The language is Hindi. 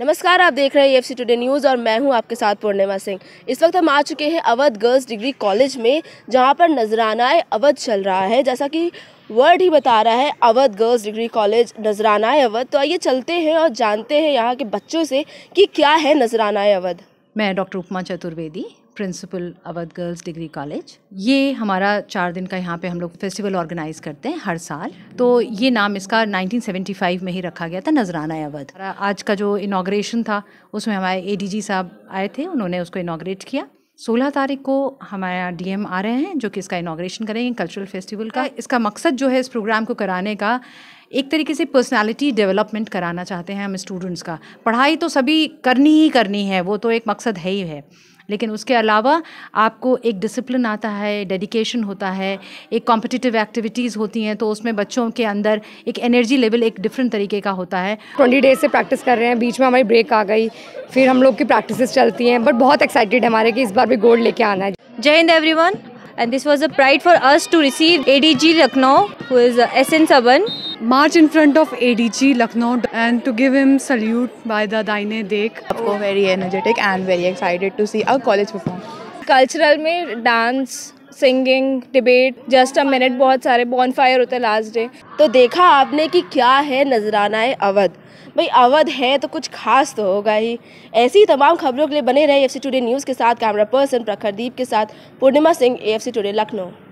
नमस्कार आप देख रहे हैं एफ टुडे न्यूज़ और मैं हूं आपके साथ पूर्णिमा सिंह इस वक्त हम आ चुके हैं अवध गर्ल्स डिग्री कॉलेज में जहां पर नजरानाए अवध चल रहा है जैसा कि वर्ड ही बता रहा है अवध गर्ल्स डिग्री कॉलेज नजरानाए अवध तो आइए चलते हैं और जानते हैं यहाँ के बच्चों से कि क्या है नजरानाए अवध मैं doctor Upma Chaturvedi principal Awadh girls degree college ये हमारा चार दिन का यहाँ पे हम लोग फेस्टिवल ऑर्गेनाइज करते हैं हर साल तो ये नाम इसका 1975 में ही रखा गया था नजराना अवध आज का जो इनाग्रेशन था उसमें हमारे एडीजी साहब आए थे उन्होंने उसको इनाग्रेट किया 16 तारीख को हमारा डीएम आ रहे हैं जो कि इसका इनाग्रेशन करेंगे कल्चरल फेस्टिवल का हाँ। इसका मकसद जो है इस प्रोग्राम को कराने का एक तरीके से पर्सनालिटी डेवलपमेंट कराना चाहते हैं हम स्टूडेंट्स का पढ़ाई तो सभी करनी ही करनी है वो तो एक मकसद है ही है लेकिन उसके अलावा आपको एक डिसिप्लिन आता है डेडिकेशन होता है एक कॉम्पिटिटिव एक्टिविटीज़ होती हैं तो उसमें बच्चों के अंदर एक एनर्जी लेवल एक डिफरेंट तरीके का होता है ट्वेंटी डेज से प्रैक्टिस कर रहे हैं बीच में हमारी ब्रेक आ गई फिर हम लोग की प्रैक्टिस चलती हैं बट बहुत एक्साइटेड हमारे कि इस बार भी गोल्ड लेके आना है जय हिंद every one and this was a pride for us to receive A D G Lucknow who is S N Saban march in front of ADG Lucknow and to give him salute by the Daine Dek. Of course, very energetic and very excited to see our college perform. Cultural में dance singing debate just a minute बहुत सारे बॉन फायर होते लास्ट डे तो देखा आपने कि क्या है नजराना है अवध भाई अवध है तो कुछ खास तो होगा ही ऐसी तमाम खबरों के लिए बने रहे एफ सी टुडे न्यूज़ के साथ कैमरा पर्सन प्रखरदीप के साथ Purnima Singh F C today Lucknow